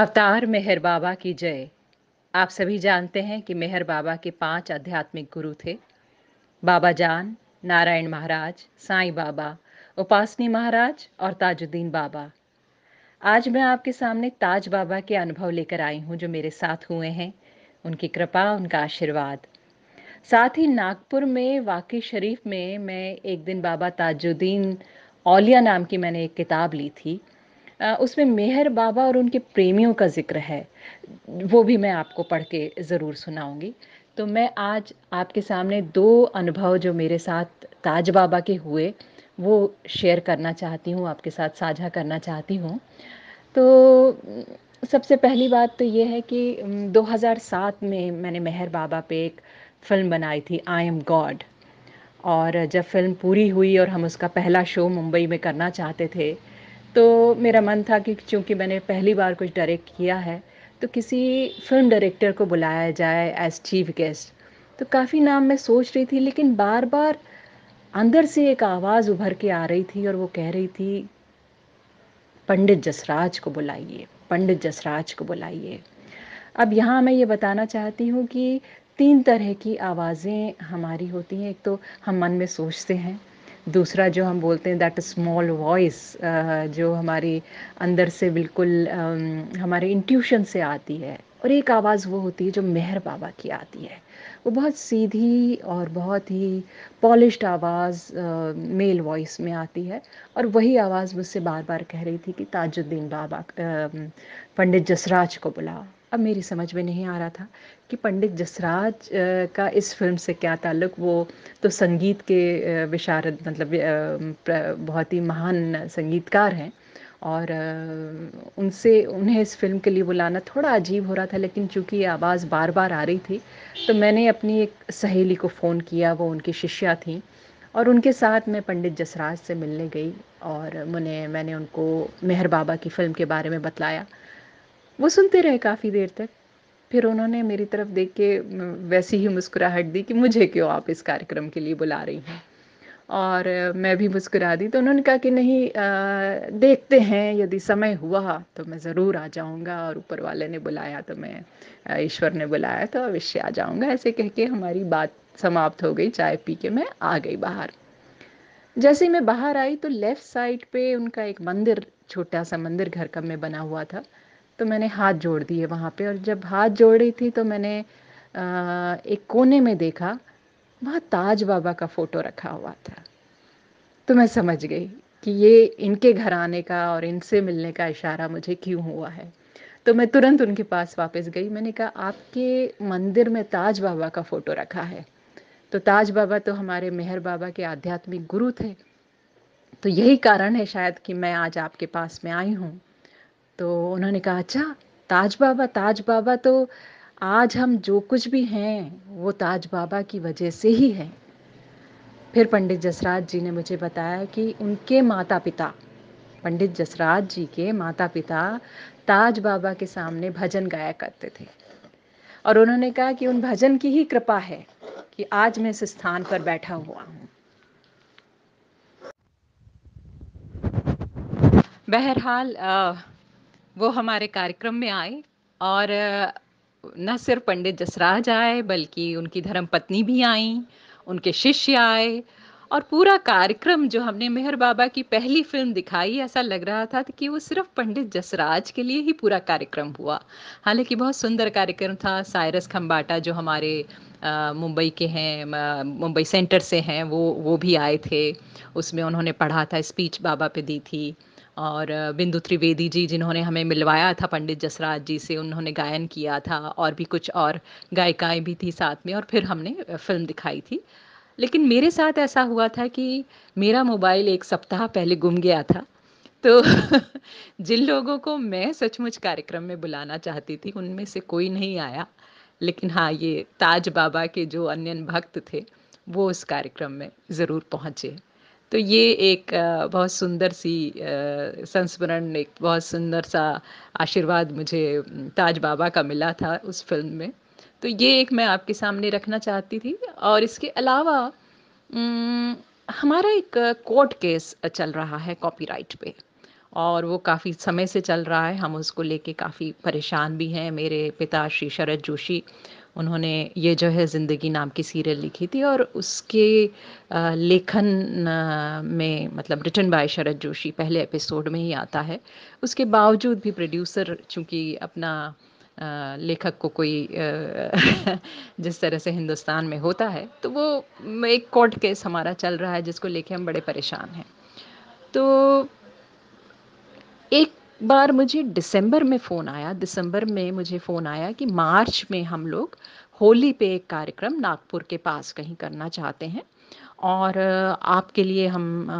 अवतार मेहर बाबा की जय आप सभी जानते हैं कि मेहर बाबा के पांच आध्यात्मिक गुरु थे बाबा जान नारायण महाराज साईं बाबा उपासनी महाराज और ताजुद्दीन बाबा आज मैं आपके सामने ताज बाबा के अनुभव लेकर आई हूँ जो मेरे साथ हुए हैं उनकी कृपा उनका आशीर्वाद साथ ही नागपुर में वाकई शरीफ में मैं एक दिन बाबा ताजुद्दीन औलिया नाम की मैंने एक किताब ली थी उसमें मेहर बाबा और उनके प्रेमियों का जिक्र है वो भी मैं आपको पढ़ के ज़रूर सुनाऊंगी तो मैं आज आपके सामने दो अनुभव जो मेरे साथ ताज बाबा के हुए वो शेयर करना चाहती हूँ आपके साथ साझा करना चाहती हूँ तो सबसे पहली बात तो ये है कि 2007 में मैंने मेहर बाबा पे एक फिल्म बनाई थी आई एम गॉड और जब फिल्म पूरी हुई और हम उसका पहला शो मुंबई में करना चाहते थे तो मेरा मन था कि चूँकि मैंने पहली बार कुछ डायरेक्ट किया है तो किसी फिल्म डायरेक्टर को बुलाया जाए एज चीफ गेस्ट तो काफ़ी नाम मैं सोच रही थी लेकिन बार बार अंदर से एक आवाज़ उभर के आ रही थी और वो कह रही थी पंडित जसराज को बुलाइए पंडित जसराज को बुलाइए अब यहाँ मैं ये बताना चाहती हूँ कि तीन तरह की आवाज़ें हमारी होती हैं एक तो हम मन में सोचते हैं दूसरा जो हम बोलते हैं दैट स्मॉल वॉइस जो हमारी अंदर से बिल्कुल हमारे इंट्यूशन से आती है और एक आवाज़ वो होती है जो मेहर बाबा की आती है वो बहुत सीधी और बहुत ही पॉलिश्ड आवाज़ मेल वॉइस में आती है और वही आवाज़ मुझसे बार बार कह रही थी कि ताजुद्दीन बाबा पंडित जसराज को बुलाओ अब मेरी समझ में नहीं आ रहा था कि पंडित जसराज का इस फिल्म से क्या ताल्लुक वो तो संगीत के विशारद मतलब बहुत ही महान संगीतकार हैं और उनसे उन्हें इस फिल्म के लिए बुलाना थोड़ा अजीब हो रहा था लेकिन चूंकि ये आवाज़ बार बार आ रही थी तो मैंने अपनी एक सहेली को फ़ोन किया वो उनकी शिष्या थी और उनके साथ मैं पंडित जसराज से मिलने गई और मैंने मैंने उनको मेहर बाबा की फ़िल्म के बारे में बतलाया वो सुनते रहे काफ़ी देर तक फिर उन्होंने मेरी तरफ देख के वैसी ही मुस्कुराहट दी कि मुझे क्यों आप इस कार्यक्रम के लिए बुला रही हैं और मैं भी मुस्कुरा दी तो उन्होंने कहा कि नहीं आ, देखते हैं यदि समय हुआ तो मैं ज़रूर आ जाऊंगा और ऊपर वाले ने बुलाया तो मैं ईश्वर ने बुलाया तो अवश्य आ जाऊंगा ऐसे कह के हमारी बात समाप्त हो गई चाय पी के मैं आ गई बाहर जैसे मैं बाहर आई तो लेफ़्ट साइड पे उनका एक मंदिर छोटा सा मंदिर घर का में बना हुआ था तो मैंने हाथ जोड़ दिए वहाँ पे और जब हाथ जोड़ रही थी तो मैंने एक कोने में देखा वहाँ ताज बाबा का फ़ोटो रखा हुआ था तो मैं समझ गई कि ये इनके घर आने का और इनसे मिलने का इशारा मुझे क्यों हुआ है तो मैं तुरंत उनके पास वापस गई मैंने कहा आपके मंदिर में ताज बाबा का फ़ोटो रखा है तो ताज बाबा तो हमारे मेहर बाबा के आध्यात्मिक गुरु थे तो यही कारण है शायद कि मैं आज आपके पास में आई हूँ तो उन्होंने कहा अच्छा ताज बाबा ताज बाबा तो आज हम जो कुछ भी हैं वो ताज बाबा की वजह से ही है फिर पंडित जसराज जी ने मुझे बताया कि उनके माता पिता पंडित जसराज जी के माता पिता ताज बाबा के सामने भजन गाया करते थे और उन्होंने कहा कि उन भजन की ही कृपा है कि आज मैं इस स्थान पर बैठा हुआ हूँ बहरहाल वो हमारे कार्यक्रम में आए और न सिर्फ पंडित जसराज आए बल्कि उनकी धर्म पत्नी भी आई उनके शिष्य आए और पूरा कार्यक्रम जो हमने मेहर बाबा की पहली फिल्म दिखाई ऐसा लग रहा था कि वो सिर्फ पंडित जसराज के लिए ही पूरा कार्यक्रम हुआ हालांकि बहुत सुंदर कार्यक्रम था सायरस खम्बाटा जो हमारे मुंबई के हैं मुंबई सेंटर से हैं वो वो भी आए थे उसमें उन्होंने पढ़ा था स्पीच बाबा पे दी थी और बिंदु त्रिवेदी जी जिन्होंने हमें मिलवाया था पंडित जसराज जी से उन्होंने गायन किया था और भी कुछ और गायिकाएँ भी थी साथ में और फिर हमने फिल्म दिखाई थी लेकिन मेरे साथ ऐसा हुआ था कि मेरा मोबाइल एक सप्ताह पहले गुम गया था तो जिन लोगों को मैं सचमुच कार्यक्रम में बुलाना चाहती थी उनमें से कोई नहीं आया लेकिन हाँ ये ताज बाबा के जो अन्य भक्त थे वो उस कार्यक्रम में ज़रूर पहुँचे तो ये एक बहुत सुंदर सी संस्मरण एक बहुत सुंदर सा आशीर्वाद मुझे ताज बाबा का मिला था उस फिल्म में तो ये एक मैं आपके सामने रखना चाहती थी और इसके अलावा हमारा एक कोर्ट केस चल रहा है कॉपीराइट पे और वो काफ़ी समय से चल रहा है हम उसको लेके काफ़ी परेशान भी हैं मेरे पिता श्री शरद जोशी उन्होंने ये जो है ज़िंदगी नाम की सीरियल लिखी थी और उसके लेखन में मतलब रिटर्न बाय शरद जोशी पहले एपिसोड में ही आता है उसके बावजूद भी प्रोड्यूसर चूँकि अपना लेखक को कोई जिस तरह से हिंदुस्तान में होता है तो वो एक कोर्ट केस हमारा चल रहा है जिसको लेके हम बड़े परेशान हैं तो एक बार मुझे दिसंबर में फ़ोन आया दिसंबर में मुझे फ़ोन आया कि मार्च में हम लोग होली पे एक कार्यक्रम नागपुर के पास कहीं करना चाहते हैं और आपके लिए हम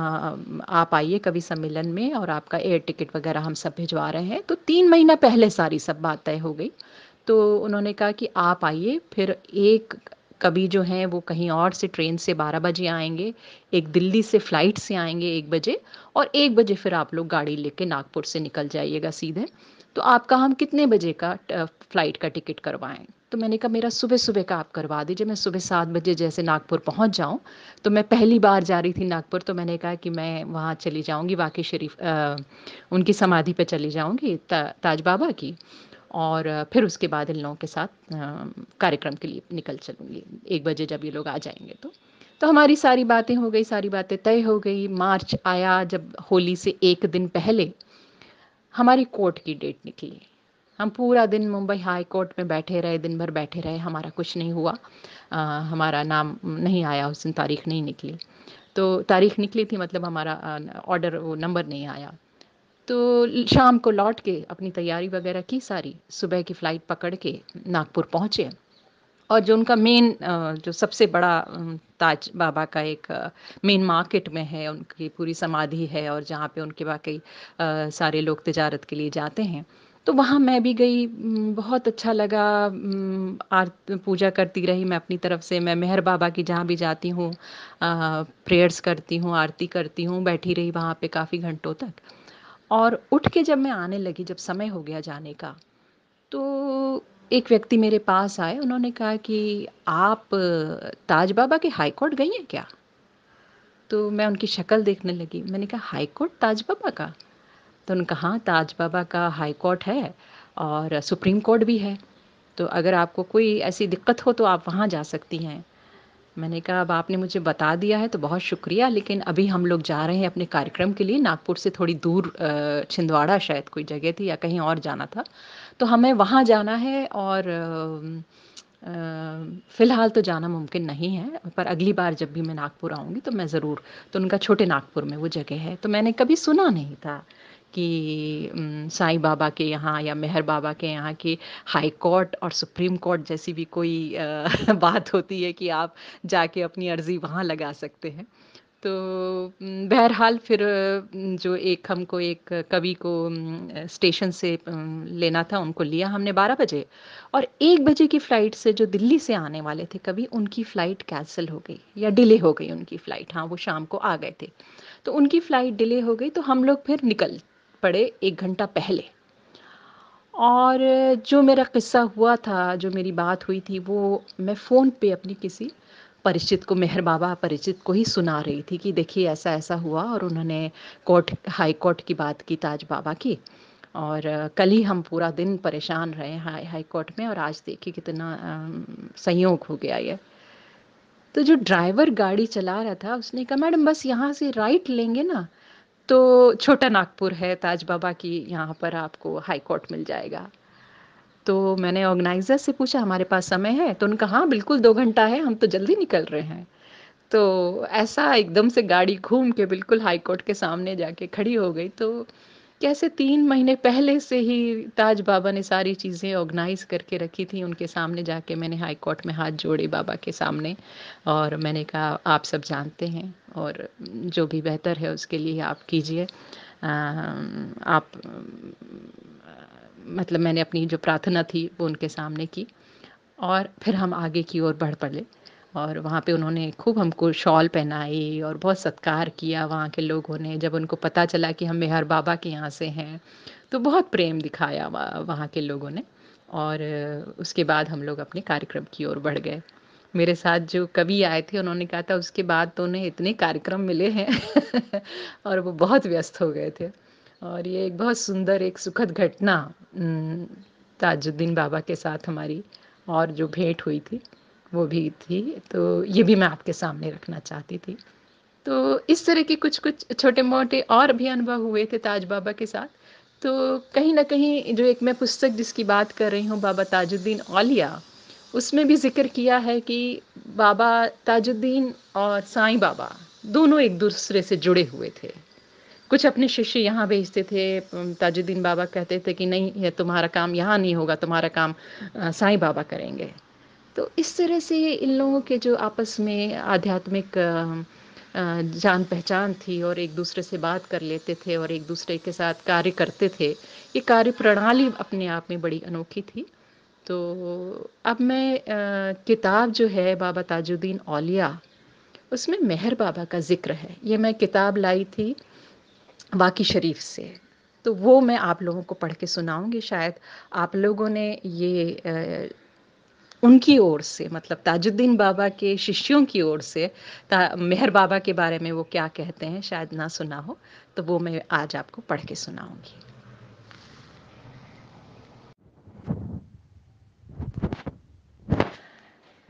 आप आइए कवि सम्मेलन में और आपका एयर टिकट वगैरह हम सब भिजवा रहे हैं तो तीन महीना पहले सारी सब बात तय हो गई तो उन्होंने कहा कि आप आइए फिर एक कभी जो हैं वो कहीं और से ट्रेन से बारह बजे आएंगे एक दिल्ली से फ्लाइट से आएंगे एक बजे और एक बजे फिर आप लोग गाड़ी लेके नागपुर से निकल जाइएगा सीधे तो आपका हम कितने बजे का फ्लाइट का टिकट करवाएं तो मैंने कहा मेरा सुबह सुबह का आप करवा दीजिए मैं सुबह सात बजे जैसे नागपुर पहुंच जाऊं तो मैं पहली बार जा रही थी नागपुर तो मैंने कहा कि मैं वहां चली जाऊंगी वाकई शरीफ आ, उनकी समाधि पे चली जाऊंगी ता, ताज बाबा की और फिर उसके बाद इन लोगों के साथ कार्यक्रम के लिए निकल चलूँगी एक बजे जब ये लोग आ जाएंगे तो तो हमारी सारी बातें हो गई सारी बातें तय हो गई मार्च आया जब होली से एक दिन पहले हमारी कोर्ट की डेट निकली हम पूरा दिन मुंबई हाई कोर्ट में बैठे रहे दिन भर बैठे रहे हमारा कुछ नहीं हुआ आ, हमारा नाम नहीं आया उस दिन तारीख नहीं निकली तो तारीख निकली थी मतलब हमारा ऑर्डर वो नंबर नहीं आया तो शाम को लौट के अपनी तैयारी वगैरह की सारी सुबह की फ़्लाइट पकड़ के नागपुर पहुँचे और जो उनका मेन जो सबसे बड़ा ताज बाबा का एक मेन मार्केट में है उनकी पूरी समाधि है और जहाँ पे उनके वाकई सारे लोग तजारत के लिए जाते हैं तो वहाँ मैं भी गई बहुत अच्छा लगा आरत पूजा करती रही मैं अपनी तरफ से मैं मेहर बाबा की जहाँ भी जाती हूँ प्रेयर्स करती हूँ आरती करती हूँ बैठी रही वहाँ पे काफ़ी घंटों तक और उठ के जब मैं आने लगी जब समय हो गया जाने का तो एक व्यक्ति मेरे पास आए उन्होंने कहा कि आप ताज बाबा के हाई कोर्ट गई हैं क्या तो मैं उनकी शक्ल देखने लगी मैंने कहा हाई कोर्ट ताज बाबा का तो उन्होंने कहा हाँ ताज बाबा का हाई कोर्ट है और सुप्रीम कोर्ट भी है तो अगर आपको कोई ऐसी दिक्कत हो तो आप वहाँ जा सकती हैं मैंने कहा अब आपने मुझे बता दिया है तो बहुत शुक्रिया लेकिन अभी हम लोग जा रहे हैं अपने कार्यक्रम के लिए नागपुर से थोड़ी दूर छिंदवाड़ा शायद कोई जगह थी या कहीं और जाना था तो हमें वहाँ जाना है और फ़िलहाल तो जाना मुमकिन नहीं है पर अगली बार जब भी मैं नागपुर आऊँगी तो मैं ज़रूर तो उनका छोटे नागपुर में वो जगह है तो मैंने कभी सुना नहीं था कि साईं बाबा के यहाँ या मेहर बाबा के यहाँ के हाई कोर्ट और सुप्रीम कोर्ट जैसी भी कोई बात होती है कि आप जाके अपनी अर्ज़ी वहाँ लगा सकते हैं तो बहरहाल फिर जो एक हमको एक कवि को स्टेशन से लेना था उनको लिया हमने बारह बजे और एक बजे की फ़्लाइट से जो दिल्ली से आने वाले थे कवि उनकी फ़्लाइट कैंसिल हो गई या डिले हो गई उनकी फ़्लाइट हाँ वो शाम को आ गए थे तो उनकी फ़्लाइट डिले हो गई तो हम लोग फिर निकल पड़े एक घंटा पहले और जो मेरा किस्सा हुआ था जो मेरी बात हुई थी वो मैं फ़ोन पे अपनी किसी परिचित को मेहर बाबा परिचित को ही सुना रही थी कि देखिए ऐसा ऐसा हुआ और उन्होंने कोर्ट हाई कोर्ट की बात की ताज बाबा की और कल ही हम पूरा दिन परेशान रहे हाई हाई कोर्ट में और आज देखिए कितना संयोग हो गया ये तो जो ड्राइवर गाड़ी चला रहा था उसने कहा मैडम बस यहाँ से राइट लेंगे ना तो छोटा नागपुर है ताज बाबा की यहाँ पर आपको हाई कोर्ट मिल जाएगा तो मैंने ऑर्गेनाइज़र से पूछा हमारे पास समय है तो उनका हाँ बिल्कुल दो घंटा है हम तो जल्दी निकल रहे हैं तो ऐसा एकदम से गाड़ी घूम के बिल्कुल हाई कोर्ट के सामने जाके खड़ी हो गई तो कैसे तीन महीने पहले से ही ताज बाबा ने सारी चीज़ें ऑर्गेनाइज करके रखी थी उनके सामने जाके मैंने हाई कोर्ट में हाथ जोड़े बाबा के सामने और मैंने कहा आप सब जानते हैं और जो भी बेहतर है उसके लिए आप कीजिए आप मतलब मैंने अपनी जो प्रार्थना थी वो उनके सामने की और फिर हम आगे की ओर बढ़ पड़े और वहाँ पे उन्होंने खूब हमको शॉल पहनाई और बहुत सत्कार किया वहाँ के लोगों ने जब उनको पता चला कि हम मेहर बाबा के यहाँ से हैं तो बहुत प्रेम दिखाया वहाँ के लोगों ने और उसके बाद हम लोग अपने कार्यक्रम की ओर बढ़ गए मेरे साथ जो कवि आए थे उन्होंने कहा था उसके बाद तो उन्हें इतने कार्यक्रम मिले हैं और वो बहुत व्यस्त हो गए थे और ये एक बहुत सुंदर एक सुखद घटना ताजुद्दीन बाबा के साथ हमारी और जो भेंट हुई थी वो भी थी तो ये भी मैं आपके सामने रखना चाहती थी तो इस तरह के कुछ कुछ छोटे मोटे और भी अनुभव हुए थे ताज बाबा के साथ तो कहीं ना कहीं जो एक मैं पुस्तक जिसकी बात कर रही हूँ बाबा ताजुद्दीन औलिया उसमें भी जिक्र किया है कि बाबा ताजुद्दीन और साईं बाबा दोनों एक दूसरे से जुड़े हुए थे कुछ अपने शिष्य यहाँ भेजते थे ताजुद्दीन बाबा कहते थे कि नहीं तुम्हारा काम यहाँ नहीं होगा तुम्हारा काम साईं बाबा करेंगे तो इस तरह से इन लोगों के जो आपस में आध्यात्मिक जान पहचान थी और एक दूसरे से बात कर लेते थे और एक दूसरे के साथ कार्य करते थे ये कार्य प्रणाली अपने आप में बड़ी अनोखी थी तो अब मैं किताब जो है बाबा ताजुद्दीन औलिया उसमें मेहर बाबा का जिक्र है ये मैं किताब लाई थी बाकी शरीफ से तो वो मैं आप लोगों को पढ़ के सुनाऊंगी शायद आप लोगों ने ये उनकी ओर से मतलब ताजुद्दीन बाबा के शिष्यों की ओर से मेहर बाबा के बारे में वो क्या कहते हैं शायद ना सुना हो तो वो मैं आज आपको पढ़ के सुनाऊंगी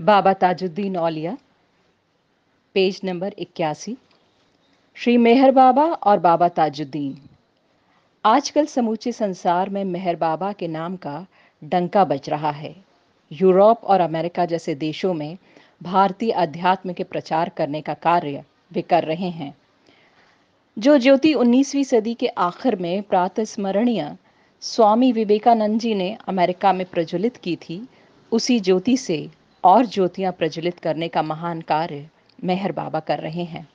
बाबा ताजुद्दीन औलिया पेज नंबर इक्यासी श्री मेहर बाबा और बाबा ताजुद्दीन आजकल समूचे संसार में मेहर बाबा के नाम का डंका बज रहा है यूरोप और अमेरिका जैसे देशों में भारतीय अध्यात्म के प्रचार करने का कार्य वे कर रहे हैं जो ज्योति 19वीं सदी के आखिर में प्रात स्मरणीय स्वामी विवेकानंद जी ने अमेरिका में प्रज्वलित की थी उसी ज्योति से और ज्योतियां प्रज्वलित करने का महान कार्य मेहर बाबा कर रहे हैं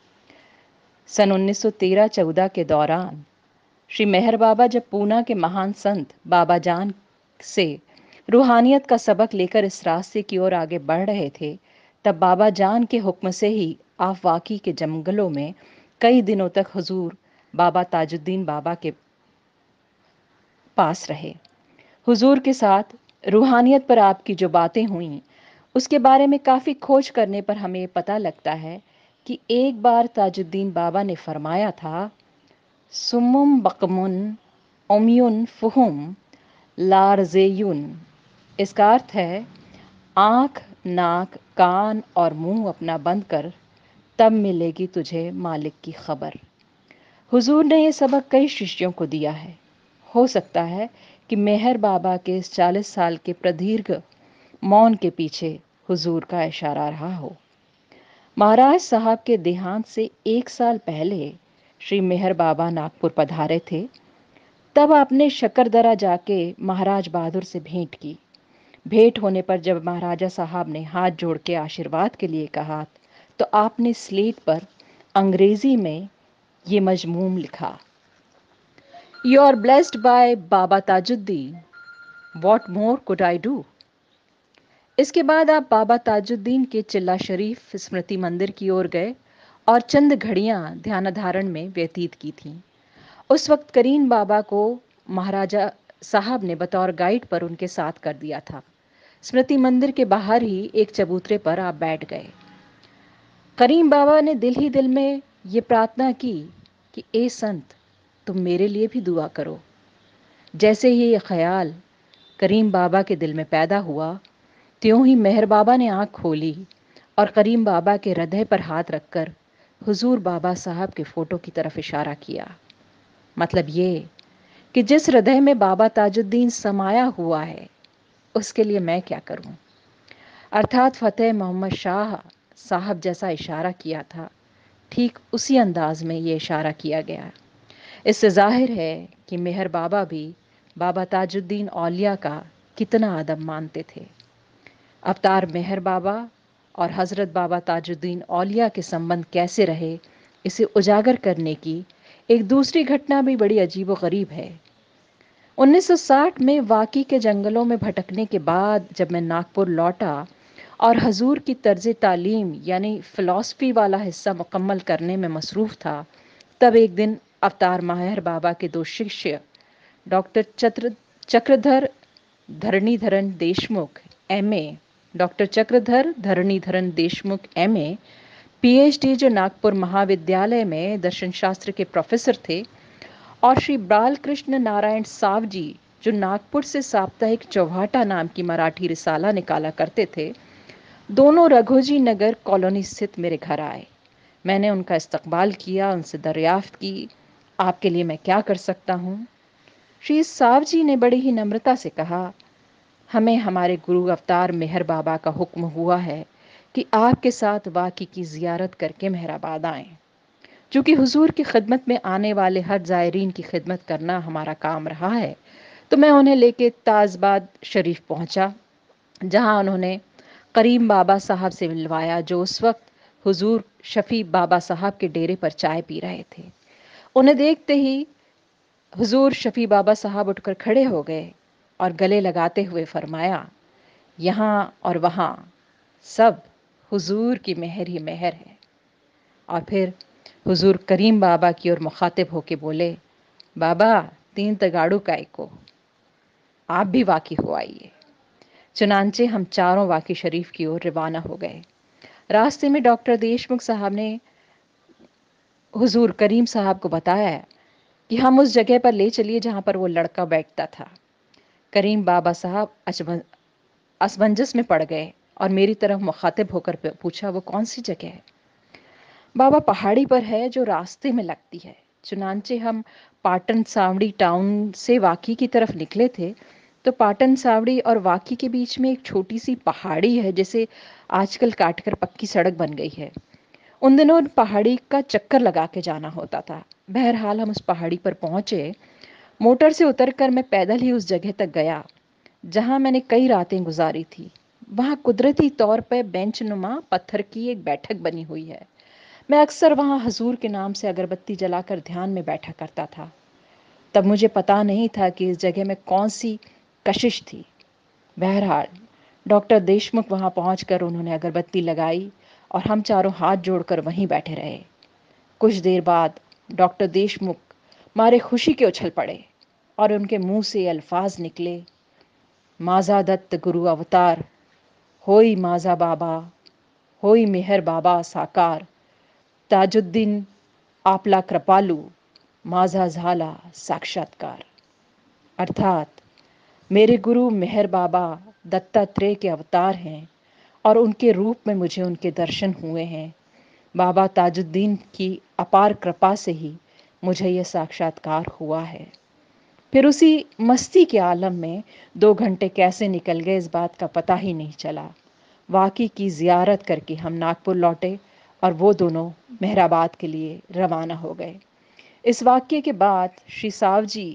सन 1913-14 के दौरान श्री मेहर बाबा जब पूना के महान संत बाबा जान से रूहानियत का सबक लेकर इस रास्ते की ओर आगे बढ़ रहे थे तब बाबा जान के हुक्म से ही आफवाकी के जंगलों में कई दिनों तक हुजूर बाबा ताजुद्दीन बाबा के पास रहे हुजूर के साथ रूहानियत पर आपकी जो बातें हुई उसके बारे में काफ़ी खोज करने पर हमें पता लगता है कि एक बार ताजुद्दीन बाबा ने फरमाया था सुमुम बकमुन ओमयुन फुहुम लारजेयुन इसका अर्थ है आँख नाक कान और मुंह अपना बंद कर तब मिलेगी तुझे मालिक की खबर हुजूर ने यह सबक कई शिष्यों को दिया है हो सकता है कि मेहर बाबा के इस चालीस साल के प्रदीर्घ मौन के पीछे हुजूर का इशारा रहा हो महाराज साहब के देहांत से एक साल पहले श्री मेहर बाबा नागपुर पधारे थे तब आपने शकरदरा जाके महाराज बहादुर से भेंट की भेंट होने पर जब महाराजा साहब ने हाथ जोड़ के आशीर्वाद के लिए कहा तो आपने स्लेट पर अंग्रेजी में ये मजमूम लिखा you are blessed by Baba Tajuddin what more could I do इसके बाद आप बाबा ताजुद्दीन के चिल्ला शरीफ स्मृति मंदिर की ओर गए और चंद घड़ियां ध्यान धारण में व्यतीत की थी उस वक्त करीन बाबा को महाराजा साहब ने बतौर गाइड पर उनके साथ कर दिया था स्मृति मंदिर के बाहर ही एक चबूतरे पर आप बैठ गए करीम बाबा ने दिल ही दिल में ये प्रार्थना की कि ए संत तुम मेरे लिए भी दुआ करो जैसे ही ये ख्याल करीम बाबा के दिल में पैदा हुआ त्यों ही मेहर बाबा ने आँख खोली और करीम बाबा के हृदय पर हाथ रखकर हुजूर बाबा साहब के फ़ोटो की तरफ इशारा किया मतलब ये कि जिस हृदय में बाबा ताजुद्दीन समाया हुआ है उसके लिए मैं क्या करूं? अर्थात फ़तेह मोहम्मद शाह साहब जैसा इशारा किया था ठीक उसी अंदाज में ये इशारा किया गया इससे जाहिर है कि मेहर बाबा भी बाबा ताजुद्दीन औलिया का कितना अदब मानते थे अवतार मेहर बाबा और हज़रत बाबा ताजुद्दीन औलिया के संबंध कैसे रहे इसे उजागर करने की एक दूसरी घटना भी बड़ी अजीब व गरीब है 1960 में वाकी के जंगलों में भटकने के बाद जब मैं नागपुर लौटा और हजूर की तर्ज तालीम यानी फ़िलासफ़ी वाला हिस्सा मुकम्मल करने में मसरूफ़ था तब एक दिन अवतार माहिर बाबा के दो शिष्य doctor Chakra Chakradhar Dharnidharan Deshmukh M A doctor Chakradhar Dharnidharan Deshmukh M A P जो नागपुर महाविद्यालय में दर्शन शास्त्र के प्रोफेसर थे और श्री बाल कृष्ण नारायण साव जी जो नागपुर से साप्ताहिक चौहाटा नाम की मराठी रिसाला निकाला करते थे दोनों रघोजी नगर कॉलोनी स्थित मेरे घर आए मैंने उनका इस्तकबाल किया उनसे दरियाफ्त की आपके लिए मैं क्या कर सकता हूँ श्री साव जी ने बड़ी ही नम्रता से कहा हमें हमारे गुरु अवतार मेहर बाबा का हुक्म हुआ है कि आपके साथ वाकई की जियारत करके मेहराबाद आएं चूँकि हुजूर की खिदमत में आने वाले हर ज़ायरीन की खिदमत करना हमारा काम रहा है तो मैं उन्हें लेके ताजबाद शरीफ पहुँचा जहाँ उन्होंने करीम बाबा साहब से मिलवाया जो उस वक्त हुजूर शफ़ी बाबा साहब के डेरे पर चाय पी रहे थे उन्हें देखते ही हुजूर शफ़ी बाबा साहब उठकर खड़े हो गए और गले लगाते हुए फरमाया यहाँ और वहाँ सब हुजूर की मेहर ही मेहर है और फिर हुजूर करीम बाबा की ओर मुखातिब होके बोले बाबा तीन तगाड़ू काय को आप भी वाकी हो आइए चुनानचे हम चारों वाकी शरीफ की ओर रवाना हो गए रास्ते में डॉक्टर देशमुख साहब ने हुजूर करीम साहब को बताया कि हम उस जगह पर ले चलिए जहाँ पर वो लड़का बैठता था करीम बाबा साहब असमंजस में पड़ गए और मेरी तरफ मुखातिब होकर पूछा वो कौन सी जगह है बाबा पहाड़ी पर है जो रास्ते में लगती है चुनाचे हम पाटन सावड़ी टाउन से वाकी की तरफ निकले थे तो पाटन सावड़ी और वाकी के बीच में एक छोटी सी पहाड़ी है जैसे आजकल काटकर पक्की सड़क बन गई है उन दिनों पहाड़ी का चक्कर लगा के जाना होता था बहरहाल हम उस पहाड़ी पर पहुंचे मोटर से उतरकर मैं पैदल ही उस जगह तक गया जहां मैंने कई रातें गुजारी थी वहां कुदरती तौर पर बेंच नुमा पत्थर की एक बैठक बनी हुई है मैं अक्सर वहाँ हजूर के नाम से अगरबत्ती जलाकर ध्यान में बैठा करता था तब मुझे पता नहीं था कि इस जगह में कौन सी कशिश थी बहरहाल डॉक्टर देशमुख वहाँ पहुँच उन्होंने अगरबत्ती लगाई और हम चारों हाथ जोड़कर वहीं बैठे रहे कुछ देर बाद डॉक्टर देशमुख मारे खुशी के उछल पड़े और उनके मुंह से अल्फाज निकले माजा दत्त गुरु अवतार होई माजा बाबा होई मेहर बाबा साकार ताजुद्दीन आपला कृपालू माझा झाला साक्षात्कार अर्थात मेरे गुरु मेहर बाबा दत्तात्रेय के अवतार हैं और उनके रूप में मुझे उनके दर्शन हुए हैं बाबा ताजुद्दीन की अपार कृपा से ही मुझे यह साक्षात्कार हुआ है फिर उसी मस्ती के आलम में दो घंटे कैसे निकल गए इस बात का पता ही नहीं चला वाकई की जियारत करके हम नागपुर लौटे और वो दोनों मेहराबाद के लिए रवाना हो गए इस वाक्य के बाद श्री साव जी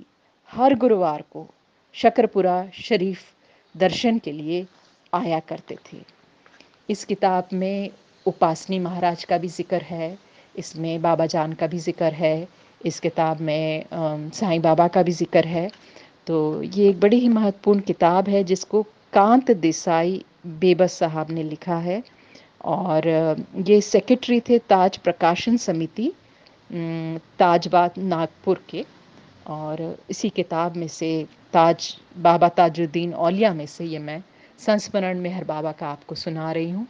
हर गुरुवार को शकरपुरा शरीफ दर्शन के लिए आया करते थे इस किताब में उपासनी महाराज का भी जिक्र है इसमें बाबा जान का भी जिक्र है इस किताब में साईं बाबा का भी जिक्र है तो ये एक बड़ी ही महत्वपूर्ण किताब है जिसको कांत देसाई बेबस साहब ने लिखा है और ये सेक्रेटरी थे ताज प्रकाशन समिति ताजबाद नागपुर के और इसी किताब में से ताज बाबा ताजुद्दीन औलिया में से ये मैं संस्मरण में हर बाबा का आपको सुना रही हूँ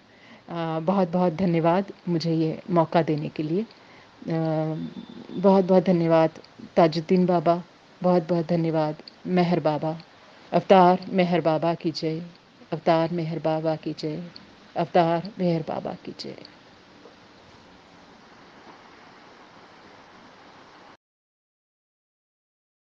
बहुत बहुत धन्यवाद मुझे ये मौका देने के लिए बहुत बहुत धन्यवाद ताजुद्दीन बाबा बहुत बहुत धन्यवाद मेहर बाबा अवतार मेहर बाबा की जय अवतार मेहर बाबा की जय अवतार मेहर बाबा की जय